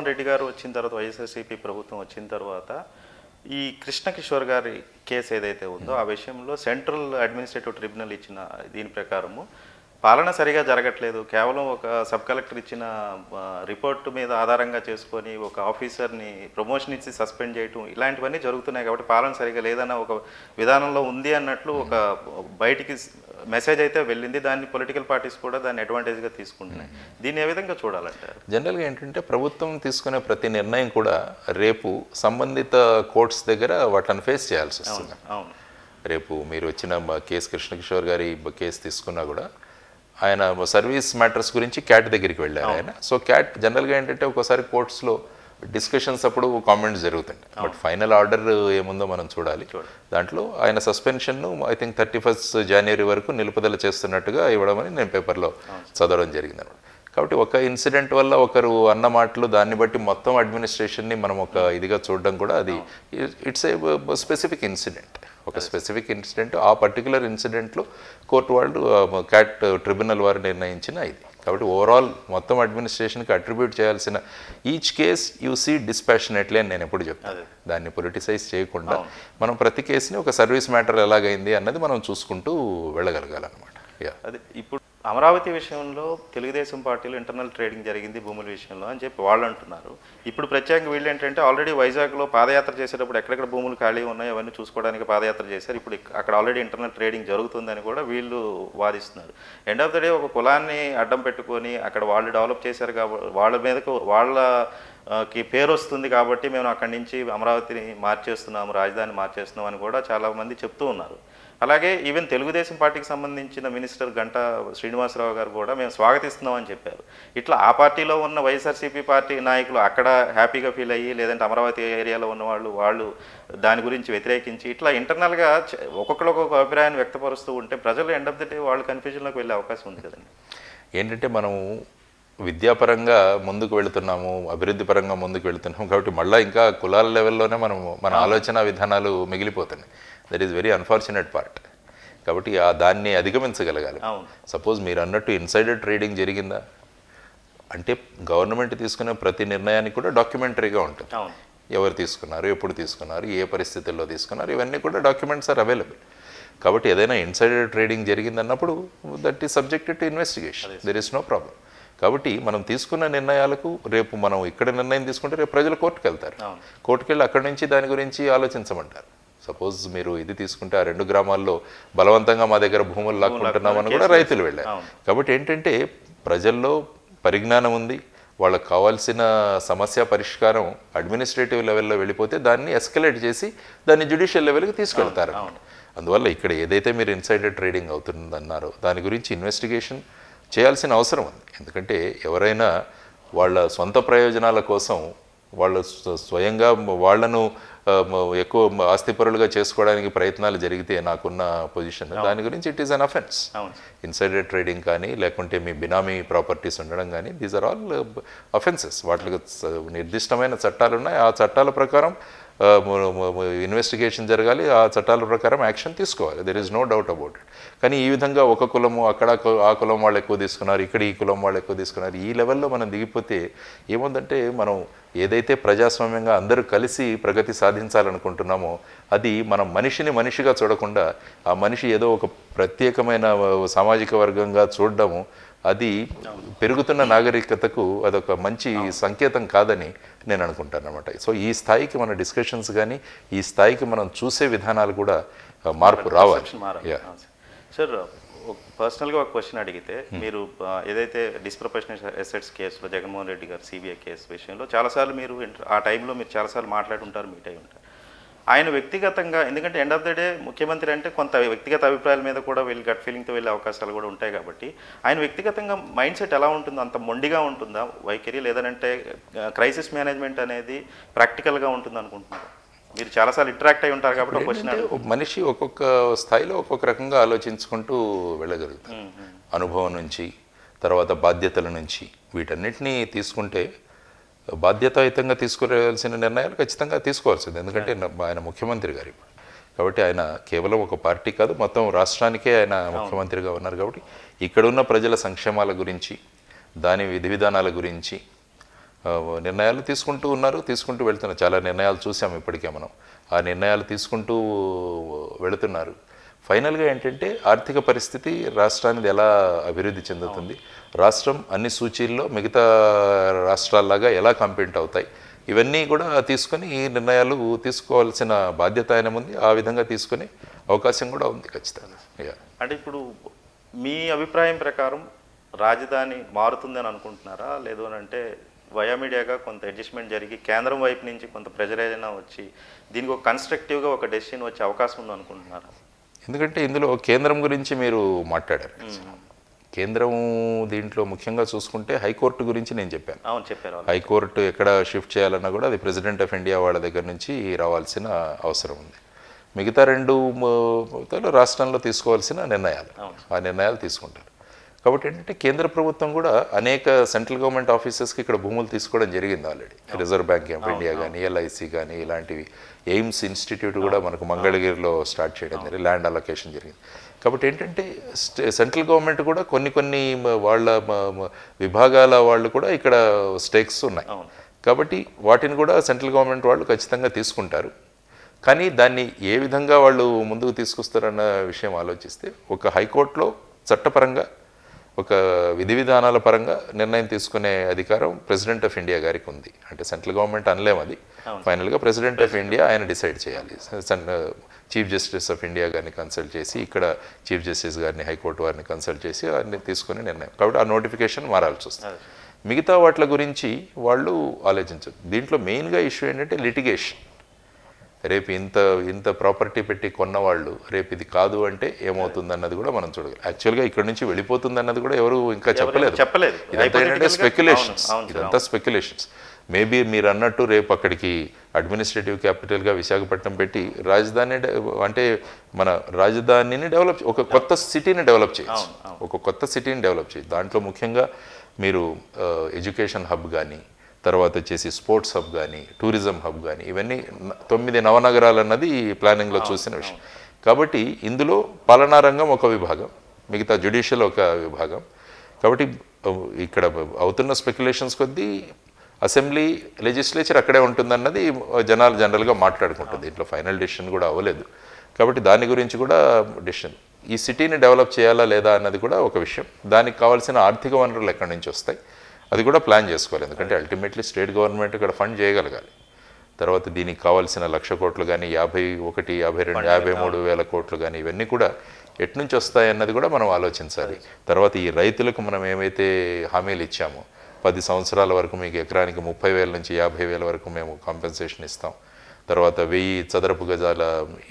జగన్మోహన్ రెడ్డి గారు వచ్చిన తర్వాత వైఎస్ఆర్సీపీ ప్రభుత్వం వచ్చిన తర్వాత ఈ కృష్ణకిషోర్ గారి కేసు ఏదైతే ఉందో ఆ విషయంలో సెంట్రల్ అడ్మినిస్ట్రేటివ్ ట్రిబ్యునల్ ఇచ్చిన దీని ప్రకారము పాలన సరిగా జరగట్లేదు కేవలం ఒక సబ్ కలెక్టర్ ఇచ్చిన రిపోర్టు మీద ఆధారంగా చేసుకొని ఒక ఆఫీసర్ని ప్రమోషన్ ఇచ్చి సస్పెండ్ చేయటం ఇలాంటివన్నీ జరుగుతున్నాయి కాబట్టి పాలన సరిగా లేదన్న ఒక విధానంలో ఉంది అన్నట్లు ఒక బయటికి మెసేజ్ అయితే వెళ్ళింది దాన్ని పొలిటికల్ పార్టీస్ కూడా దాన్ని అడ్వాంటేజ్గా తీసుకుంటున్నాయి దీన్ని ఏ విధంగా చూడాలంటారు జనరల్గా ఏంటంటే ప్రభుత్వం తీసుకునే ప్రతి నిర్ణయం కూడా రేపు సంబంధిత కోర్ట్స్ దగ్గర వాటిని ఫేస్ చేయాల్సి వస్తుంది అవును రేపు మీరు వచ్చిన కేసు కృష్ణకిషోర్ గారి కేసు తీసుకున్నా కూడా ఆయన సర్వీస్ మ్యాటర్స్ గురించి క్యాట్ దగ్గరికి వెళ్ళారు ఆయన సో క్యాట్ జనరల్గా ఏంటంటే ఒకసారి కోర్ట్స్లో డిస్కషన్స్ అప్పుడు కామెంట్స్ జరుగుతుంది బట్ ఫైనల్ ఆర్డర్ ఏముందో మనం చూడాలి దాంట్లో ఆయన సస్పెన్షన్ను I think thirty first January వరకు నిలుపుదల చేస్తున్నట్టుగా ఇవ్వడమని నేను పేపర్లో చదవడం జరిగింది అనమాట కాబట్టి ఒక ఇన్సిడెంట్ వల్ల ఒకరు అన్న మాటలు దాన్ని బట్టి మొత్తం అడ్మినిస్ట్రేషన్ని మనం ఒక ఇదిగా చూడడం కూడా అది ఇట్స్ ఏ స్పెసిఫిక్ ఇన్సిడెంట్ ఒక స్పెసిఫిక్ ఇన్సిడెంట్ ఆ పర్టికులర్ ఇన్సిడెంట్లో కోర్టు వాళ్ళు క్యాట్ ట్రిబ్యునల్ వారు నిర్ణయించిన ఇది కాబట్టి ఓవరాల్ మొత్తం అడ్మినిస్ట్రేషన్కి అట్రిబ్యూట్ చేయాల్సిన each case you see dispassionately అని నేను ఎప్పుడు చెప్తాను దాన్ని పొలిటిసైజ్ చేయకుండా మనం ప్రతి కేసుని ఒక సర్వీస్ మ్యాటర్ ఎలాగైంది అన్నది మనం చూసుకుంటూ వెళ్ళగలగాలన్నమాట అదే ఇప్పుడు అమరావతి విషయంలో తెలుగుదేశం పార్టీలో ఇంటర్నల్ ట్రేడింగ్ జరిగింది భూముల విషయంలో అని చెప్పి వాళ్ళు అంటున్నారు ఇప్పుడు ప్రత్యేకంగా వీళ్ళు ఏంటంటే ఆల్రెడీ వైజాగ్లో పాదయాత్ర చేసేటప్పుడు ఎక్కడెక్కడ భూములు ఖాళీ ఉన్నాయో అవన్నీ చూసుకోవడానికి పాదయాత్ర చేశారు ఇప్పుడు అక్కడ ఆల్రెడీ ఇంటర్నల్ ట్రేడింగ్ జరుగుతుందని కూడా వీళ్ళు వాదిస్తున్నారు ఎండ్ ఆఫ్ ద డే ఒక కులాన్ని అడ్డం పెట్టుకొని అక్కడ వాళ్ళు డెవలప్ చేశారు కాబట్టి వాళ్ళ మీదకు వాళ్ళ కి పేరు వస్తుంది కాబట్టి మేము అక్కడి నుంచి అమరావతిని మార్చేస్తున్నాము రాజధాని మార్చేస్తున్నాం అని కూడా చాలామంది చెప్తూ ఉన్నారు అలాగే ఈవెన్ తెలుగుదేశం పార్టీకి సంబంధించిన మినిస్టర్ గంట శ్రీనివాసరావు గారు కూడా మేము స్వాగతిస్తున్నామని చెప్పారు ఇట్లా ఆ పార్టీలో ఉన్న వైఎస్ఆర్సీపీ పార్టీ నాయకులు అక్కడ హ్యాపీగా ఫీల్ అయ్యి లేదంటే అమరావతి ఏరియాలో ఉన్న వాళ్ళు వాళ్ళు దాని గురించి వ్యతిరేకించి ఇట్లా ఇంటర్నల్గా ఒక్కొక్కరు ఒక్కొక్క అభిప్రాయాన్ని వ్యక్తపరుస్తూ ఉంటే ప్రజలు ఎండ్ ఆఫ్ ద డే వాళ్ళు కన్ఫ్యూజన్లోకి వెళ్ళే అవకాశం ఉంది కదండి ఏంటంటే మనము విద్యాపరంగా ముందుకు వెళుతున్నాము అభివృద్ధి పరంగా ముందుకు వెళుతున్నాము కాబట్టి మళ్ళీ ఇంకా కులాల లెవెల్లోనే మనం మన ఆలోచన విధానాలు మిగిలిపోతున్నాయి that is very unfortunate part కాబట్టి ఆ దాన్ని అధిగమించగలగాలి సపోజ్ మీరు అన్నట్టు ఇన్సైడర్ ట్రేడింగ్ జరిగిందా అంటే గవర్నమెంట్ తీసుకునే ప్రతి నిర్ణయానికి కూడా డాక్యుమెంటరీగా ఉంటుంది ఎవరు తీసుకున్నారు ఎప్పుడు తీసుకున్నారు ఏ పరిస్థితుల్లో తీసుకున్నారు ఇవన్నీ కూడా డాక్యుమెంట్స్ ఆర్ అవైలబుల్ కాబట్టి ఏదైనా ఇన్సైడర్ ట్రేడింగ్ జరిగిందన్నప్పుడు that is subjected to investigation there is no problem కాబట్టి మనం తీసుకున్న నిర్ణయాలకు రేపు మనం ఇక్కడ నిర్ణయం తీసుకుంటే రేపు ప్రజలు కోర్టుకు వెళ్తారు కోర్టుకు వెళ్ళి అక్కడి నుంచి దాని గురించి ఆలోచించమంటారు సపోజ్ మీరు ఇది తీసుకుంటే ఆ రెండు గ్రామాల్లో బలవంతంగా మా దగ్గర భూములు లాక్కుంటున్నామని కూడా రైతులు వెళ్ళారు కాబట్టి ఏంటంటే ప్రజల్లో పరిజ్ఞానం ఉంది వాళ్ళకు కావాల్సిన సమస్య పరిష్కారం అడ్మినిస్ట్రేటివ్ లెవెల్లో వెళ్ళిపోతే దాన్ని ఎస్కలేట్ చేసి దాన్ని జ్యుడిషియల్ లెవెల్కి తీసుకెళ్తారు అందువల్ల ఇక్కడ ఏదైతే మీరు ఇన్సైడెడ్ ట్రేడింగ్ అవుతుందన్నారో దాని గురించి ఇన్వెస్టిగేషన్ చేయాల్సిన అవసరం ఉంది ఎందుకంటే ఎవరైనా వాళ్ళ సొంత ప్రయోజనాల కోసం వాళ్ళు స్వయంగా వాళ్ళను ఎక్కువ ఆస్తిపరులుగా చేసుకోవడానికి ప్రయత్నాలు జరిగితే నాకున్న పొజిషన్ దాని గురించి it is an offence insider trading కానీ లేకుంటే మీ బినామీ ప్రాపర్టీస్ ఉండడం కానీ దీస్ ఆర్ ఆల్ అఫెన్సెస్ వాటికి నిర్దిష్టమైన చట్టాలు ఉన్నాయి ఆ చట్టాల ప్రకారం ఇన్వెస్టిగేషన్ జరగాలి ఆ చట్టాల ప్రకారం యాక్షన్ తీసుకోవాలి there is no doubt about it కానీ ఈ విధంగా ఒక కులము అక్కడ ఆ కులం వాళ్ళు ఎక్కువ తీసుకున్నారు ఇక్కడ ఈ కులం వాళ్ళు ఎక్కువ తీసుకున్నారు ఈ లెవెల్లో మనం దిగిపోతే ఏముందంటే మనం ఏదైతే ప్రజాస్వామ్యంగా అందరూ కలిసి ప్రగతి సాధించాలనుకుంటున్నామో అది మనం మనిషిని మనిషిగా చూడకుండా ఆ మనిషి ఏదో ఒక ప్రత్యేకమైన సామాజిక వర్గంగా చూడడము అది పెరుగుతున్న నాగరికతకు అదొక మంచి సంకేతం కాదని నేను అనుకుంటాను అనమాట సో ఈ స్థాయికి మన డిస్కషన్స్ కానీ ఈ స్థాయికి మనం చూసే విధానాలు కూడా మార్పు రావాలి సార్ పర్సనల్గా ఒక క్వశ్చన్ అడిగితే hmm. మీరు ఏదైతే డిస్ప్రొఫెషనల్ ఎసెట్స్ కేసులో జగన్మోహన్ రెడ్డి గారు సిబిఐ కేసు విషయంలో చాలాసార్లు మీరు ఆ టైంలో మీరు చాలాసార్లు మాట్లాడుంటారు మీట్ అయి ఉంటారు ఆయన వ్యక్తిగతంగా ఎందుకంటే ఎండ్ ఆఫ్ ద డే ముఖ్యమంత్రి అంటే కొంత వ్యక్తిగత అభిప్రాయాల మీద కూడా వెళ్ళి గట్ ఫీలింగ్తో వెళ్ళే అవకాశాలు కూడా ఉంటాయి కాబట్టి ఆయన వ్యక్తిగతంగా మైండ్ సెట్ ఎలా ఉంటుందో అంత మొండిగా ఉంటుందా వైఖరి లేదనంటే క్రైసిస్ మేనేజ్మెంట్ అనేది ప్రాక్టికల్గా ఉంటుంది అనుకుంటున్నారు మీరు చాలాసార్లు ఇంటరాక్ట్ అయి ఉంటారు కాబట్టి క్వశ్చన్ మనిషి ఒక్కొక్క స్థాయిలో ఒక్కొక్క రకంగా ఆలోచించుకుంటూ వెళ్ళగలుగుతారు అనుభవం నుంచి తర్వాత బాధ్యతల నుంచి వీటన్నిటినీ తీసుకుంటే బాధ్యతాయుతంగా తీసుకురావాల్సిన నిర్ణయాలు ఖచ్చితంగా తీసుకోవాల్సింది ఎందుకంటే ఆయన ముఖ్యమంత్రి గారు ఇప్పుడు కాబట్టి ఆయన కేవలం ఒక పార్టీ కాదు మొత్తం రాష్ట్రానికే ఆయన ముఖ్యమంత్రిగా ఉన్నారు కాబట్టి ఇక్కడ ఉన్న ప్రజల సంక్షేమాల గురించి దాని విధి విధానాల గురించి నిర్ణయాలు తీసుకుంటూ ఉన్నారు తీసుకుంటూ వెళ్తున్నారు చాలా నిర్ణయాలు చూసాము ఇప్పటికే మనం ఆ నిర్ణయాలు తీసుకుంటూ వెళుతున్నారు ఫైనల్గా ఏంటంటే ఆర్థిక పరిస్థితి రాష్ట్రానికి ఎలా అభివృద్ధి చెందుతుంది రాష్ట్రం అన్ని సూచీల్లో మిగతా రాష్ట్రాల్లాగా ఎలా కంపీట్ అవుతాయి ఇవన్నీ కూడా తీసుకొని ఈ నిర్ణయాలు తీసుకోవాల్సిన బాధ్యత ఆయన ఉంది ఆ విధంగా తీసుకుని అవకాశం కూడా ఉంది ఖచ్చితంగా అంటే ఇప్పుడు మీ అభిప్రాయం ప్రకారం రాజధాని మారుతుందని అనుకుంటున్నారా లేదు అంటే వయా మీడియాగా కొంత అడ్జస్ట్మెంట్ జరిగి కేంద్రం వైపు నుంచి కొంత ప్రెజర్ ఏదైనా వచ్చి దీనికి ఒక కన్స్ట్రక్టివ్గా ఒక డెసిషన్ వచ్చే అవకాశం ఉందనుకుంటున్నారా అనుకుంటున్నారా ఎందుకంటే ఇందులో కేంద్రం గురించి మీరు మాట్లాడారు కేంద్రం దీంట్లో ముఖ్యంగా చూసుకుంటే హైకోర్టు గురించి నేను చెప్పాను అవును హైకోర్టు ఎక్కడ షిఫ్ట్ చేయాలన్నా కూడా అది ప్రెసిడెంట్ ఆఫ్ ఇండియా వాళ్ళ దగ్గర నుంచి రావాల్సిన అవసరం ఉంది మిగతా రెండు రాష్ట్రంలో తీసుకోవాల్సిన నిర్ణయాలు ఆ నిర్ణయాలు తీసుకుంటారు కాబట్టి ఏంటంటే కేంద్ర ప్రభుత్వం కూడా అనేక సెంట్రల్ గవర్నమెంట్ ఆఫీసెస్కి ఇక్కడ భూములు తీసుకోవడం జరిగింది already Reserve Bank of India కానీ ఎల్ఐసి కానీ ఇలాంటివి ఎయిమ్స్ ఇన్స్టిట్యూట్ కూడా మనకు మంగళగిరిలో స్టార్ట్ చేయడం జరిగింది ల్యాండ్ అలొకేషన్ జరిగింది కాబట్టి ఏంటంటే సెంట్రల్ గవర్నమెంట్ కూడా కొన్ని కొన్ని వాళ్ళ విభాగాల వాళ్ళు కూడా ఇక్కడ స్టేక్స్ ఉన్నాయి కాబట్టి వాటిని కూడా సెంట్రల్ గవర్నమెంట్ వాళ్ళు ఖచ్చితంగా తీసుకుంటారు కానీ దాన్ని ఏ విధంగా వాళ్ళు ముందుకు తీసుకొస్తారన్న విషయం ఆలోచిస్తే ఒక హైకోర్టులో చట్టపరంగా ఒక విధి విధానాల పరంగా నిర్ణయం తీసుకునే అధికారం ప్రెసిడెంట్ ఆఫ్ ఇండియా గారికి ఉంది అంటే సెంట్రల్ గవర్నమెంట్ అనలేము అది ఫైనల్గా ప్రెసిడెంట్ ఆఫ్ ఇండియా ఆయన డిసైడ్ చేయాలి చీఫ్ జస్టిస్ ఆఫ్ ఇండియా గారిని కన్సల్ట్ చేసి ఇక్కడ చీఫ్ జస్టిస్ గారిని హైకోర్టు వారిని కన్సల్ట్ చేసి వారిని తీసుకునే నిర్ణయం కాబట్టి ఆ నోటిఫికేషన్ మారాల్సి వస్తుంది మిగతా వాటి గురించి వాళ్ళు ఆలోచించారు దీంట్లో మెయిన్గా ఇష్యూ ఏంటంటే లిటిగేషన్ రేపు ఇంత ఇంత ప్రాపర్టీ పెట్టి కొన్నవాళ్ళు రేపు ఇది కాదు అంటే ఏమవుతుందన్నది కూడా మనం చూడగలం యాక్చువల్గా ఇక్కడ నుంచి వెళ్ళిపోతుంది అన్నది కూడా ఎవరు ఇంకా చెప్పలేదు చెప్పలేదు ఇదంతా ఏంటంటే స్పెక్యులేషన్స్ ఇదంతా స్పెక్యులేషన్స్ మేబీ మీరు అన్నట్టు రేపు అక్కడికి అడ్మినిస్ట్రేటివ్ క్యాపిటల్గా విశాఖపట్నం పెట్టి రాజధాని అంటే మన రాజధానిని డెవలప్ ఒక కొత్త సిటీని డెవలప్ చేయొచ్చు ఒక కొత్త సిటీని డెవలప్ చేయొచ్చు దాంట్లో ముఖ్యంగా మీరు ఎడ్యుకేషన్ హబ్ కానీ తర్వాత వచ్చేసి స్పోర్ట్స్ హబ్ కానీ టూరిజం హబ్ కానీ ఇవన్నీ తొమ్మిది నవనగరాలు అన్నది ఈ ప్లానింగ్లో చూసిన విషయం కాబట్టి ఇందులో పాలనా రంగం ఒక విభాగం మిగతా జ్యుడిషియల్ ఒక విభాగం కాబట్టి ఇక్కడ అవుతున్న స్పెక్యులేషన్స్ కొద్దీ అసెంబ్లీ లెజిస్లేచర్ అక్కడే ఉంటుందన్నది జనాలు జనరల్గా మాట్లాడుకుంటుంది ఇంట్లో ఫైనల్ డెసిషన్ కూడా అవ్వలేదు కాబట్టి దాని గురించి కూడా డెసిషన్ ఈ సిటీని డెవలప్ చేయాలా లేదా అన్నది కూడా ఒక విషయం దానికి కావాల్సిన ఆర్థిక వనరులు ఎక్కడి నుంచి వస్తాయి అది కూడా ప్లాన్ చేసుకోవాలి ఎందుకంటే అల్టిమేట్లీ స్టేట్ గవర్నమెంట్ ఇక్కడ ఫండ్ చేయగలగాలి తర్వాత దీనికి కావాల్సిన లక్ష కోట్లు కానీ యాభై ఒకటి యాభై రెండు యాభై మూడు వేల కోట్లు కానీ ఇవన్నీ కూడా ఎట్నుంచి వస్తాయన్నది కూడా మనం ఆలోచించాలి తర్వాత ఈ రైతులకు మనం ఏమైతే హామీలు ఇచ్చామో పది సంవత్సరాల వరకు మీకు ఎకరానికి ముప్పై వేల నుంచి యాభై వేల వరకు మేము కాంపెన్సేషన్ ఇస్తాం తర్వాత వెయ్యి చదరపు గజాల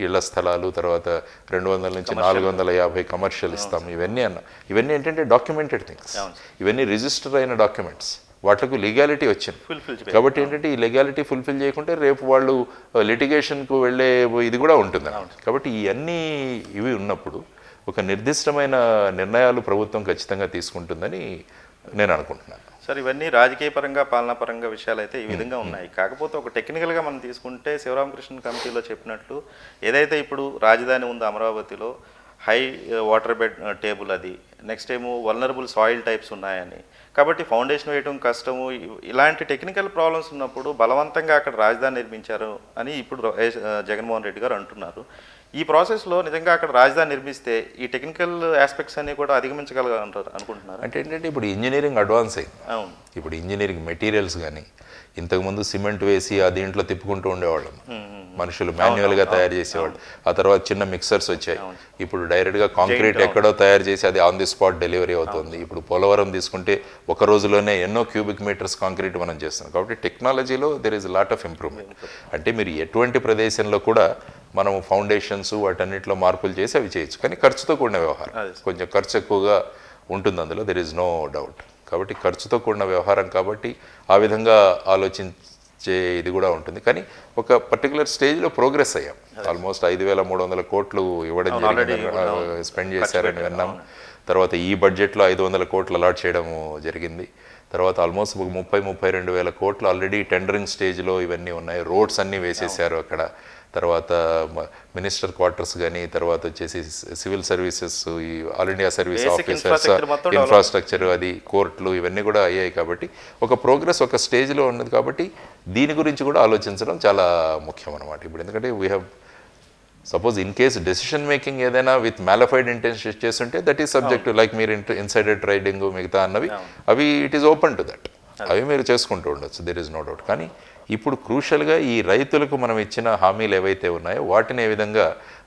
ఇళ్ల స్థలాలు తర్వాత రెండు వందల నుంచి నాలుగు వందల యాభై కమర్షియల్ ఇస్తాం ఇవన్నీ అన్న ఇవన్నీ ఏంటంటే డాక్యుమెంటెడ్ థింగ్స్ ఇవన్నీ రిజిస్టర్ అయిన డాక్యుమెంట్స్ వాటికి లీగాలిటీ వచ్చింది కాబట్టి ఏంటంటే ఈ లీగాలిటీ ఫుల్ఫిల్ చేయకుంటే రేపు వాళ్ళు లిటిగేషన్కు uh, వెళ్ళే ఇది కూడా ఉంటుంది కాబట్టి ఇవన్నీ ఇవి ఉన్నప్పుడు ఒక నిర్దిష్టమైన నిర్ణయాలు ప్రభుత్వం ఖచ్చితంగా తీసుకుంటుందని నేను అనుకుంటున్నాను సార్ ఇవన్నీ రాజకీయ పాలనా పరంగా విషయాలు అయితే ఈ విధంగా hmm, hmm. ఉన్నాయి కాకపోతే ఒక టెక్నికల్గా మనం తీసుకుంటే శివరామకృష్ణ కమిటీలో చెప్పినట్లు ఏదైతే ఇప్పుడు రాజధాని ఉందో అమరావతిలో హై వాటర్ బెడ్ టేబుల్ అది నెక్స్ట్ ఏమో వల్నరబుల్ సాయిల్ టైప్స్ ఉన్నాయని కాబట్టి ఫౌండేషన్ వేయడం కష్టము ఇలాంటి టెక్నికల్ ప్రాబ్లమ్స్ ఉన్నప్పుడు బలవంతంగా అక్కడ రాజధాని నిర్మించారు అని ఇప్పుడు జగన్మోహన్ రెడ్డి గారు అంటున్నారు ఈ ప్రాసెస్లో నిజంగా అక్కడ రాజధాని నిర్మిస్తే ఈ టెక్నికల్ ఆస్పెక్ట్స్ అన్ని కూడా అధిగమించగలగాలంటారు అనుకుంటున్నారు అంటే ఏంటంటే ఇప్పుడు ఇంజనీరింగ్ అడ్వాన్స్ అయింది అవును ఇప్పుడు ఇంజనీరింగ్ మెటీరియల్స్ కానీ ఇంతకుముందు సిమెంట్ వేసి ఆ దీంట్లో తిప్పుకుంటూ ఉండేవాళ్ళం మనుషులు మాన్యువల్గా తయారు చేసేవాళ్ళు ఆ తర్వాత చిన్న మిక్సర్స్ వచ్చాయి ఇప్పుడు డైరెక్ట్గా కాంక్రీట్ ఎక్కడో తయారు చేసి అది ఆన్ ది స్పాట్ డెలివరీ అవుతుంది ఇప్పుడు పోలవరం తీసుకుంటే ఒక రోజులోనే ఎన్నో క్యూబిక్ మీటర్స్ కాంక్రీట్ మనం చేస్తున్నాం కాబట్టి టెక్నాలజీలో there is lot of improvement అంటే మీరు ఎటువంటి ప్రదేశంలో కూడా మనం ఫౌండేషన్స్ వాటన్నిటిలో మార్పులు చేసి అవి చేయొచ్చు కానీ ఖర్చుతో కూడిన వ్యవహారం కొంచెం ఖర్చు ఎక్కువగా ఉంటుంది అందులో దెర్ ఇస్ నో డౌట్ కాబట్టి ఖర్చుతో కూడిన వ్యవహారం కాబట్టి ఆ విధంగా ఆలోచించ చే ఇది కూడా ఉంటుంది కానీ ఒక పర్టికులర్ స్టేజ్లో ప్రోగ్రెస్ అయ్యాం ఆల్మోస్ట్ ఐదు వేల మూడు వందల కోట్లు ఇవ్వడం జరిగింది స్పెండ్ చేశారని విన్నాము తర్వాత ఈ బడ్జెట్లో ఐదు వందల కోట్లు అలాట్ చేయడం జరిగింది తర్వాత ఆల్మోస్ట్ ఒక ముప్పై ముప్పై రెండు వేల కోట్లు ఆల్రెడీ టెండరింగ్ స్టేజ్లో ఇవన్నీ ఉన్నాయి రోడ్స్ అన్నీ వేసేసారు అక్కడ తర్వాత మినిస్టర్ క్వార్టర్స్ కానీ తర్వాత వచ్చేసి సివిల్ సర్వీసెస్ ఈ all India service officers infrastructure అది కోర్టులు ఇవన్నీ కూడా అయ్యాయి కాబట్టి ఒక ప్రోగ్రెస్ ఒక స్టేజ్లో ఉన్నది కాబట్టి దీని గురించి కూడా ఆలోచించడం చాలా ముఖ్యం అనమాట ఇప్పుడు ఎందుకంటే we have suppose in case decision making ఏదైనా విత్ మ్యాలఫైడ్ ఇంటెన్షన్ చేస్తుంటే దట్ ఈస్ సబ్జెక్ట్ లైక్ మీరు ఇన్సైడెడ్ రైడింగ్ మిగతా అన్నవి అవి it is open to that అవి మీరు చేసుకుంటూ ఉండొచ్చు దెర్ ఈస్ నో డౌట్ కానీ ఇప్పుడు క్రూషల్గా ఈ రైతులకు మనం ఇచ్చిన హామీలు ఏవైతే ఉన్నాయో వాటిని ఏ విధంగా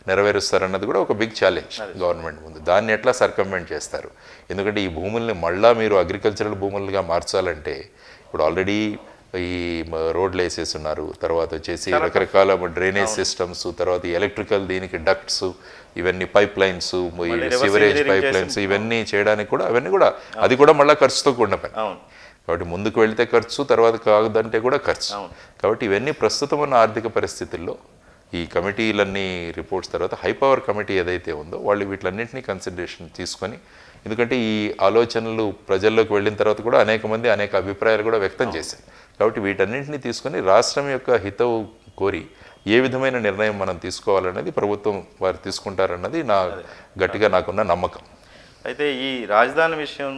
నెరవేరుస్తారన్నది కూడా ఒక బిగ్ ఛాలెంజ్ గవర్నమెంట్ ముందు దాన్ని ఎట్లా సర్కమెంట్ చేస్తారు ఎందుకంటే ఈ భూముల్ని మళ్ళా మీరు అగ్రికల్చరల్ భూములుగా మార్చాలంటే ఇప్పుడు ఆల్రెడీ ఈ రోడ్లు వేసేస్తున్నారు తర్వాత వచ్చేసి రకరకాల డ్రైనేజ్ సిస్టమ్స్ తర్వాత ఎలక్ట్రికల్ దీనికి డక్ట్స్ ఇవన్నీ pipe lines sewerage pipe lines ఇవన్నీ చేయడానికి కూడా అవన్నీ కూడా అది కూడా మళ్ళీ ఖర్చుతో కూడిన పని కాబట్టి ముందుకు వెళితే ఖర్చు తర్వాత కాదంటే కూడా ఖర్చు కాబట్టి ఇవన్నీ ప్రస్తుతం ఉన్న ఆర్థిక పరిస్థితుల్లో ఈ కమిటీలన్నీ రిపోర్ట్స్ తర్వాత హై పవర్ కమిటీ ఏదైతే ఉందో వాళ్ళు వీటిలన్నింటినీ కన్సిడరేషన్ తీసుకొని ఎందుకంటే ఈ ఆలోచనలు ప్రజల్లోకి వెళ్ళిన తర్వాత కూడా అనేక మంది అనేక అభిప్రాయాలు కూడా వ్యక్తం చేశారు కాబట్టి వీటన్నింటినీ తీసుకొని రాష్ట్రం యొక్క హితవు కోరి ఏ విధమైన నిర్ణయం మనం తీసుకోవాలన్నది ప్రభుత్వం వారు తీసుకుంటారన్నది నా గట్టిగా నాకున్న నమ్మకం అయితే ఈ రాజధాని విషయం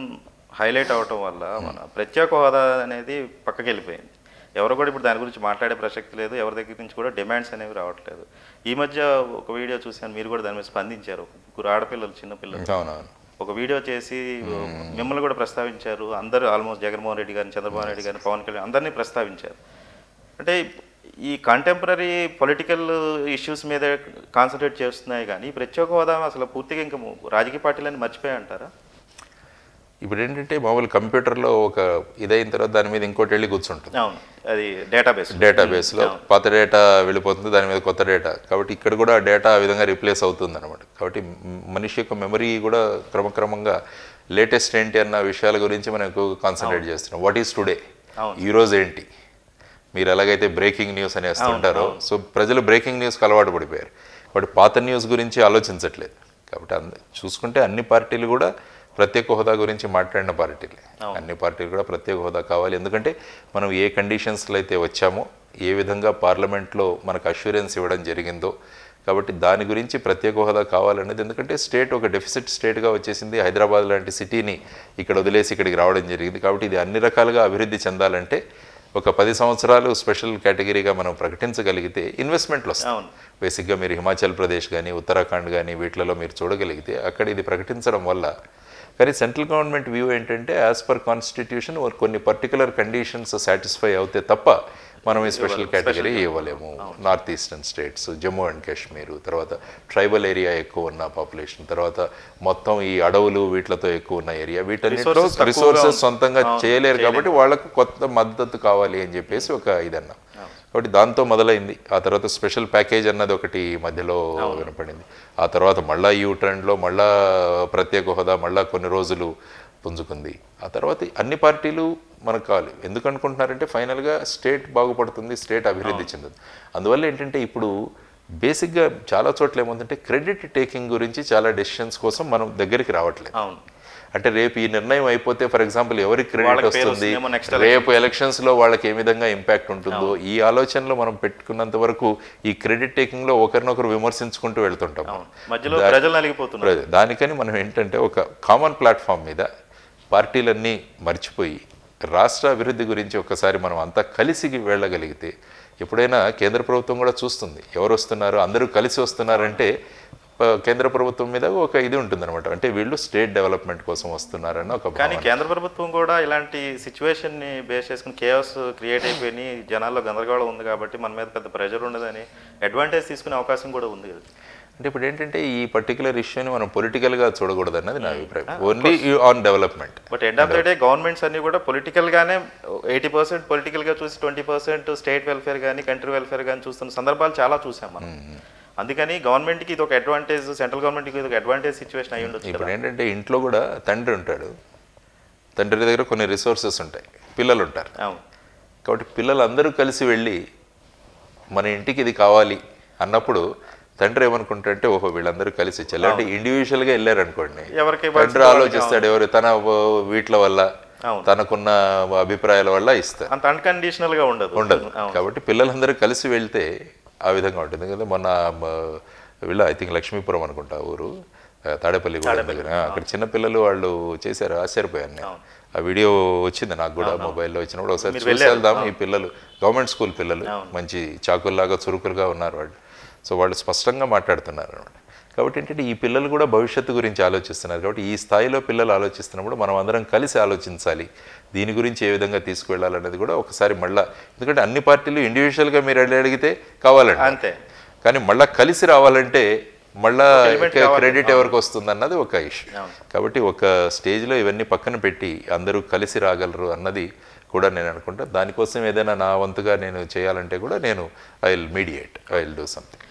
హైలైట్ అవటం వల్ల మన hmm. ప్రత్యేక హోదా అనేది పక్కకి వెళ్ళిపోయింది ఎవరు కూడా ఇప్పుడు దాని గురించి మాట్లాడే ప్రసక్తి లేదు ఎవరి దగ్గర నుంచి కూడా డిమాండ్స్ అనేవి రావట్లేదు ఈ మధ్య ఒక వీడియో చూశాను మీరు కూడా దాని మీద స్పందించారు ముగ్గురు ఆడపిల్లలు చిన్నపిల్లలు hmm. ఒక వీడియో చేసి hmm. మిమ్మల్ని కూడా ప్రస్తావించారు అందరూ ఆల్మోస్ట్ జగన్మోహన్ రెడ్డి గారిని చంద్రబాబు నాయుడు గారిని పవన్ కళ్యాణ్ అందరినీ ప్రస్తావించారు అంటే ఈ కంటెంపరీ పొలిటికల్ ఇష్యూస్ మీద కాన్సన్ట్రేట్ చేస్తున్నాయి కానీ ప్రత్యేక హోదా అసలు పూర్తిగా ఇంకా రాజకీయ పార్టీలని మర్చిపోయి అంటారా ఇప్పుడు ఏంటంటే మామూలు కంప్యూటర్లో ఒక ఇదైన తర్వాత దాని మీద ఇంకోటి వెళ్ళి కూర్చుంటుంది అది డేటాబేస్ డేటాబేస్లో పాత డేటా వెళ్ళిపోతుంది దాని మీద కొత్త డేటా కాబట్టి ఇక్కడ కూడా డేటా ఆ విధంగా రీప్లేస్ అవుతుంది అనమాట కాబట్టి మనిషి యొక్క మెమరీ కూడా క్రమక్రమంగా లేటెస్ట్ ఏంటి అన్న విషయాల గురించి మనం ఎక్కువగా కాన్సన్ట్రేట్ చేస్తున్నాం వాట్ ఈస్ టుడే ఈరోజు ఏంటి మీరు ఎలాగైతే బ్రేకింగ్ న్యూస్ అనేస్తుంటారో సో ప్రజలు బ్రేకింగ్ న్యూస్కి అలవాటు పడిపోయారు కాబట్టి పాత న్యూస్ గురించి ఆలోచించట్లేదు కాబట్టి చూసుకుంటే అన్ని పార్టీలు కూడా ప్రత్యేక హోదా గురించి మాట్లాడిన పార్టీలు అన్ని పార్టీలు కూడా ప్రత్యేక హోదా కావాలి ఎందుకంటే మనం ఏ కండిషన్స్లో అయితే వచ్చామో ఏ విధంగా పార్లమెంట్లో మనకు అష్యూరెన్స్ ఇవ్వడం జరిగిందో కాబట్టి దాని గురించి ప్రత్యేక హోదా కావాలనేది ఎందుకంటే స్టేట్ ఒక డెఫిసిట్ స్టేట్గా వచ్చేసింది హైదరాబాద్ లాంటి సిటీని ఇక్కడ వదిలేసి ఇక్కడికి రావడం జరిగింది కాబట్టి ఇది అన్ని రకాలుగా అభివృద్ధి చెందాలంటే ఒక పది సంవత్సరాలు స్పెషల్ కేటగిరీగా మనం ప్రకటించగలిగితే ఇన్వెస్ట్మెంట్లు వస్తాయి బేసిక్గా మీరు హిమాచల్ ప్రదేశ్ కానీ ఉత్తరాఖండ్ కానీ వీటిలలో మీరు చూడగలిగితే అక్కడ ఇది ప్రకటించడం వల్ల కానీ సెంట్రల్ గవర్నమెంట్ వ్యూ ఏంటంటే యాజ్ పర్ కాన్స్టిట్యూషన్ కొన్ని పర్టికులర్ కండిషన్స్ సాటిస్ఫై అవుతే తప్ప మనం ఈ స్పెషల్ కేటగిరీ ఇవ్వలేము north eastern states Jammu and Kashmir తర్వాత ట్రైబల్ ఏరియా ఎక్కువ ఉన్న పాపులేషన్ తర్వాత మొత్తం ఈ అడవులు వీటితో ఎక్కువ ఉన్న ఏరియా వీటన్ని రిసోర్సెస్ సొంతంగా చేయలేరు కాబట్టి వాళ్ళకు కొత్త మద్దతు కావాలి అని చెప్పేసి ఒక ఇదన్నా కాబట్టి దాంతో మొదలైంది ఆ తర్వాత స్పెషల్ ప్యాకేజ్ అన్నది ఒకటి మధ్యలో వినపడింది ఆ తర్వాత మళ్ళా యూ ట్రెండ్లో మళ్ళా ప్రత్యేక హోదా మళ్ళా కొన్ని రోజులు పుంజుకుంది ఆ తర్వాత అన్ని పార్టీలు మనకు కావాలి ఎందుకు అనుకుంటున్నారంటే ఫైనల్గా స్టేట్ బాగుపడుతుంది స్టేట్ అభివృద్ధి చెందుతుంది అందువల్ల ఏంటంటే ఇప్పుడు బేసిక్గా చాలా చోట్ల ఏముందంటే క్రెడిట్ టేకింగ్ గురించి చాలా డెసిషన్స్ కోసం మనం దగ్గరికి రావట్లేదు అవును అంటే రేపు ఈ నిర్ణయం అయిపోతే ఫర్ ఎగ్జాంపుల్ ఎవరికి క్రెడిట్ వస్తుంది రేపు ఎలక్షన్స్ లో వాళ్ళకి ఏ విధంగా ఇంపాక్ట్ ఉంటుందో ఈ ఆలోచనలో మనం పెట్టుకున్నంత వరకు ఈ క్రెడిట్ టేకింగ్ లో ఒకరినొకరు విమర్శించుకుంటూ వెళ్తుంటాం దానికని మనం ఏంటంటే ఒక కామన్ ప్లాట్ఫామ్ మీద పార్టీలన్నీ మర్చిపోయి రాష్ట్ర అభివృద్ధి గురించి ఒకసారి మనం అంతా కలిసి వెళ్ళగలిగితే ఎప్పుడైనా కేంద్ర ప్రభుత్వం కూడా చూస్తుంది ఎవరు వస్తున్నారు అందరూ కలిసి వస్తున్నారంటే కేంద్ర ప్రభుత్వం మీద ఒక ఇది అనమాట అంటే వీళ్ళు స్టేట్ డెవలప్మెంట్ కోసం వస్తున్నారని ఒక కానీ కేంద్ర ప్రభుత్వం కూడా ఇలాంటి సిచ్యువేషన్ని బేస్ చేసుకుని కేఎస్ క్రియేట్ అయిపోయి జనాల్లో గందరగోళం ఉంది కాబట్టి మన మీద పెద్ద ప్రెషర్ ఉండదని అడ్వాంటేజ్ తీసుకునే అవకాశం కూడా ఉంది కదా అంటే ఇప్పుడు ఏంటంటే ఈ పర్టికులర్ ఇష్యూని మనం పొలిటికల్గా చూడకూడదు అన్నది నా hmm. అభిప్రాయం only you on development but end of the day governments అన్ని కూడా పొలిటికల్గానే ఎయిటీ పర్సెంట్ పొలిటికల్గా చూసి ట్వంటీ పర్సెంట్ స్టేట్ వెల్ఫేర్ కానీ కంట్రీ వెల్ఫేర్ కానీ చూస్తున్న సందర్భాలు చాలా చూసాం మనం hmm, hmm. అందుకని గవర్నమెంట్కి ఇది ఒక అడ్వాంటేజ్ సెంట్రల్ గవర్నమెంట్కి ఇది ఒక అడ్వాంటేజ్ సిచ్యువేషన్ అయ్యి ఉండొచ్చు ఇప్పుడు ఏంటంటే ఇంట్లో కూడా తండ్రి ఉంటాడు తండ్రి దగ్గర కొన్ని రిసోర్సెస్ ఉంటాయి పిల్లలు ఉంటారు కాబట్టి పిల్లలందరూ కలిసి వెళ్ళి మన ఇంటికి ఇది కావాలి అన్నప్పుడు తండ్రి ఏమనుకుంటారంటే ఓహో వీళ్ళందరూ కలిసి ఇచ్చారు అంటే ఇండివిజువల్గా వెళ్ళారనుకోండి తండ్రి ఆలోచిస్తాడు ఎవరు తన వీటిల వల్ల తనకున్న అభిప్రాయాల వల్ల ఇస్తారు అంత అన్కండిషనల్గా ఉండదు ఉండదు కాబట్టి పిల్లలందరూ కలిసి వెళ్తే ఆ విధంగా ఉంటుంది ఎందుకంటే మొన్న వీళ్ళ ఐ థింక్ లక్ష్మీపురం అనుకుంటా ఊరు తాడేపల్లి దగ్గర అక్కడ చిన్నపిల్లలు వాళ్ళు చేశారు ఆశ్చర్యపోయాను ఆ వీడియో వచ్చింది నాకు కూడా మొబైల్లో వచ్చినప్పుడు ఒకసారి చూసి వెళ్దాం ఈ పిల్లలు గవర్నమెంట్ స్కూల్ పిల్లలు మంచి చాకుల్లాగా చురుకులుగా ఉన్నారు వాళ్ళు సో వాళ్ళు స్పష్టంగా మాట్లాడుతున్నారు అనమాట కాబట్టి ఏంటంటే ఈ పిల్లలు కూడా భవిష్యత్తు గురించి ఆలోచిస్తున్నారు కాబట్టి ఈ స్థాయిలో పిల్లలు ఆలోచిస్తున్నప్పుడు మనం అందరం కలిసి ఆలోచించాలి దీని గురించి ఏ విధంగా తీసుకువెళ్ళాలనేది కూడా ఒకసారి మళ్ళీ ఎందుకంటే అన్ని పార్టీలు ఇండివిజువల్గా మీరు అడిగితే కావాలండి అంతే కానీ మళ్ళీ కలిసి రావాలంటే మళ్ళా క్రెడిట్ ఎవరికి వస్తుంది అన్నది ఒక ఇష్యూ కాబట్టి ఒక స్టేజ్లో ఇవన్నీ పక్కన పెట్టి అందరూ కలిసి రాగలరు అన్నది కూడా నేను అనుకుంటా దానికోసం ఏదైనా నా వంతుగా నేను చేయాలంటే కూడా నేను I will mediate I will do something